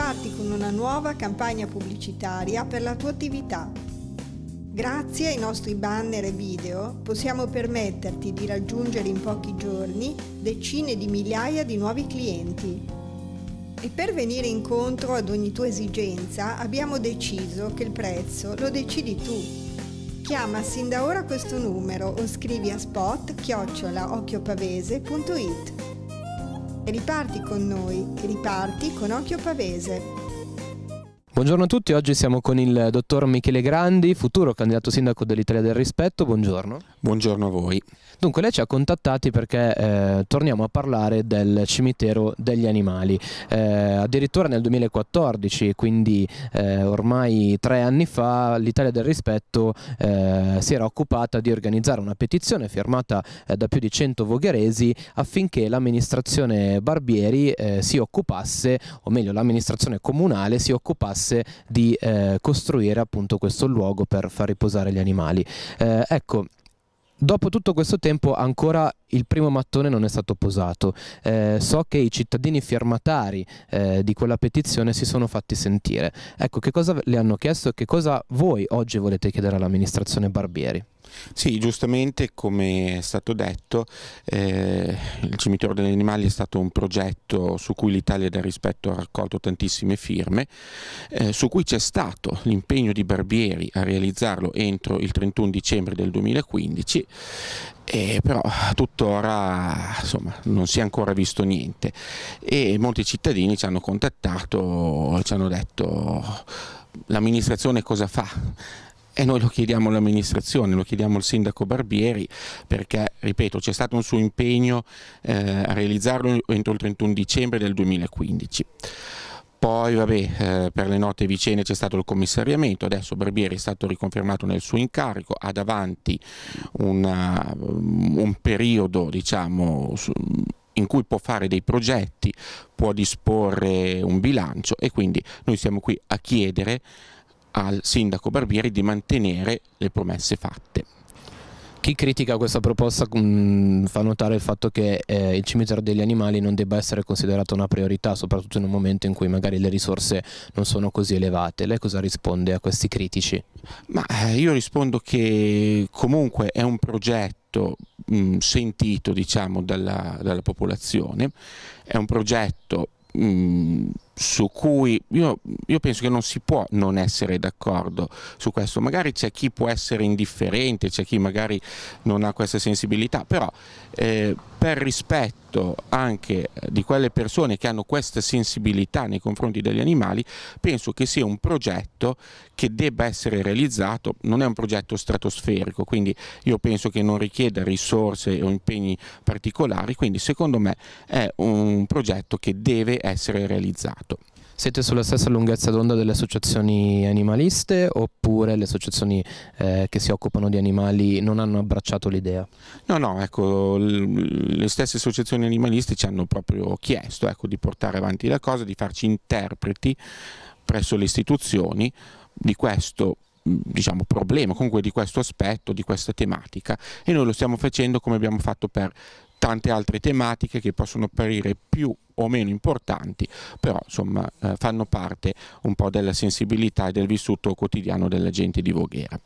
parti con una nuova campagna pubblicitaria per la tua attività. Grazie ai nostri banner e video possiamo permetterti di raggiungere in pochi giorni decine di migliaia di nuovi clienti. E per venire incontro ad ogni tua esigenza abbiamo deciso che il prezzo lo decidi tu. Chiama sin da ora questo numero o scrivi a spot chiocciolaocchiopavese.it. E Riparti con noi, e riparti con Occhio Pavese. Buongiorno a tutti, oggi siamo con il dottor Michele Grandi, futuro candidato sindaco dell'Italia del Rispetto, buongiorno. Buongiorno a voi. Dunque lei ci ha contattati perché eh, torniamo a parlare del cimitero degli animali. Eh, addirittura nel 2014, quindi eh, ormai tre anni fa, l'Italia del Rispetto eh, si era occupata di organizzare una petizione firmata eh, da più di 100 vogheresi affinché l'amministrazione Barbieri eh, si occupasse, o meglio l'amministrazione comunale si occupasse di costruire appunto questo luogo per far riposare gli animali. ecco, Dopo tutto questo tempo ancora il primo mattone non è stato posato. Eh, so che i cittadini firmatari eh, di quella petizione si sono fatti sentire. Ecco, che cosa le hanno chiesto e che cosa voi oggi volete chiedere all'amministrazione Barbieri? Sì, giustamente come è stato detto eh, il cimitero degli animali è stato un progetto su cui l'Italia del rispetto ha raccolto tantissime firme, eh, su cui c'è stato l'impegno di Barbieri a realizzarlo entro il 31 dicembre del 2015 eh, però tuttora insomma, non si è ancora visto niente e molti cittadini ci hanno contattato, e ci hanno detto l'amministrazione cosa fa? e noi lo chiediamo all'amministrazione, lo chiediamo al sindaco Barbieri perché, ripeto, c'è stato un suo impegno eh, a realizzarlo entro il 31 dicembre del 2015. Poi vabbè, eh, per le note vicende c'è stato il commissariamento, adesso Barbieri è stato riconfermato nel suo incarico, ha davanti una, un periodo diciamo, su, in cui può fare dei progetti, può disporre un bilancio e quindi noi siamo qui a chiedere al sindaco Barbieri di mantenere le promesse fatte. Chi critica questa proposta mh, mm, fa notare il fatto che eh, il cimitero degli animali non debba essere considerato una priorità, soprattutto in un momento in cui magari le risorse non sono così elevate. Lei cosa risponde a questi critici? Ma, eh, io rispondo che comunque è un progetto mh, mm, sentito diciamo, dalla, dalla, popolazione, è un progetto mh, mm, su cui io, io, penso che non si può non essere d'accordo su questo. Magari c'è chi può essere indifferente, c'è chi magari non ha questa sensibilità, però eh, per rispetto anche di quelle persone che hanno questa sensibilità nei confronti degli animali, penso che sia un progetto che debba essere realizzato, non è un progetto stratosferico, quindi io penso che non richieda risorse o impegni particolari, quindi secondo me è un progetto che deve essere realizzato tutto. Siete sulla stessa lunghezza d'onda delle associazioni animaliste oppure le associazioni eh, che si occupano di animali non hanno abbracciato l'idea? No, no, ecco, le stesse associazioni animaliste ci hanno proprio chiesto ecco, di portare avanti la cosa, di farci interpreti presso le istituzioni di questo diciamo, problema, comunque di questo aspetto, di questa tematica e noi lo stiamo facendo come abbiamo fatto per tante altre tematiche che possono apparire più o meno importanti, però insomma eh, fanno parte un po' della sensibilità e del vissuto quotidiano della gente di Voghera.